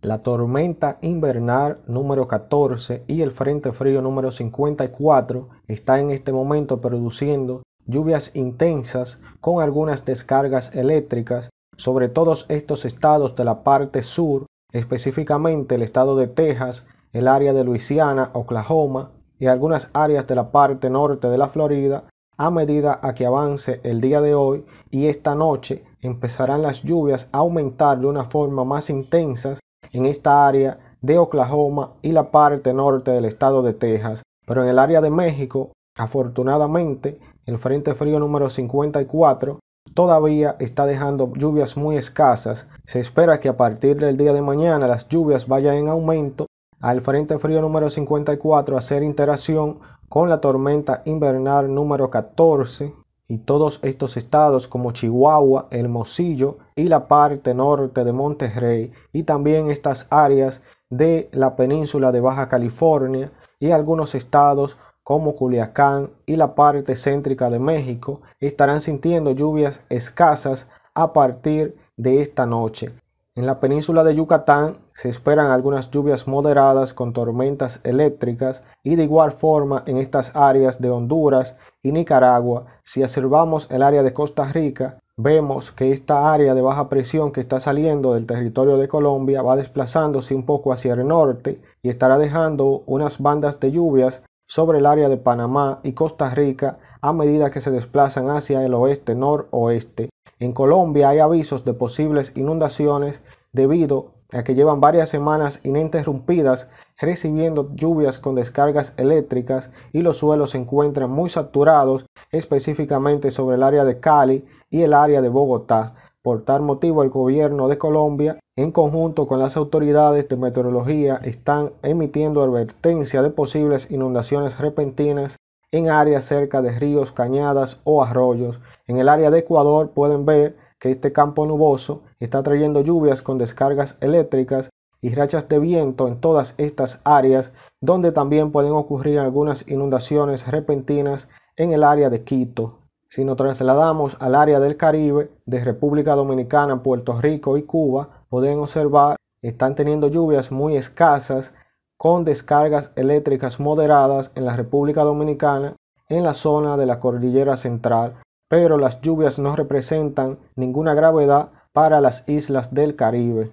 la tormenta invernal número 14 y el frente frío número 54 está en este momento produciendo lluvias intensas con algunas descargas eléctricas sobre todos estos estados de la parte sur, específicamente el estado de Texas, el área de Luisiana, Oklahoma y algunas áreas de la parte norte de la Florida, a medida a que avance el día de hoy y esta noche empezarán las lluvias a aumentar de una forma más intensa en esta área de Oklahoma y la parte norte del estado de Texas, pero en el área de México, afortunadamente, el Frente Frío número 54 todavía está dejando lluvias muy escasas. Se espera que a partir del día de mañana las lluvias vayan en aumento al Frente Frío número 54 hacer interacción con la tormenta invernal número 14 y todos estos estados como Chihuahua, el Mosillo y la parte norte de Monterrey y también estas áreas de la península de Baja California y algunos estados como Culiacán y la parte céntrica de México estarán sintiendo lluvias escasas a partir de esta noche en la península de Yucatán se esperan algunas lluvias moderadas con tormentas eléctricas y de igual forma en estas áreas de Honduras y Nicaragua, si observamos el área de Costa Rica, vemos que esta área de baja presión que está saliendo del territorio de Colombia va desplazándose un poco hacia el norte y estará dejando unas bandas de lluvias sobre el área de Panamá y Costa Rica a medida que se desplazan hacia el oeste-noroeste en Colombia hay avisos de posibles inundaciones debido a que llevan varias semanas ininterrumpidas recibiendo lluvias con descargas eléctricas y los suelos se encuentran muy saturados, específicamente sobre el área de Cali y el área de Bogotá. Por tal motivo, el gobierno de Colombia, en conjunto con las autoridades de meteorología, están emitiendo advertencia de posibles inundaciones repentinas en áreas cerca de ríos, cañadas o arroyos. En el área de Ecuador pueden ver que este campo nuboso está trayendo lluvias con descargas eléctricas y rachas de viento en todas estas áreas, donde también pueden ocurrir algunas inundaciones repentinas en el área de Quito. Si nos trasladamos al área del Caribe, de República Dominicana, Puerto Rico y Cuba, pueden observar están teniendo lluvias muy escasas con descargas eléctricas moderadas en la República Dominicana en la zona de la Cordillera Central, pero las lluvias no representan ninguna gravedad para las islas del Caribe.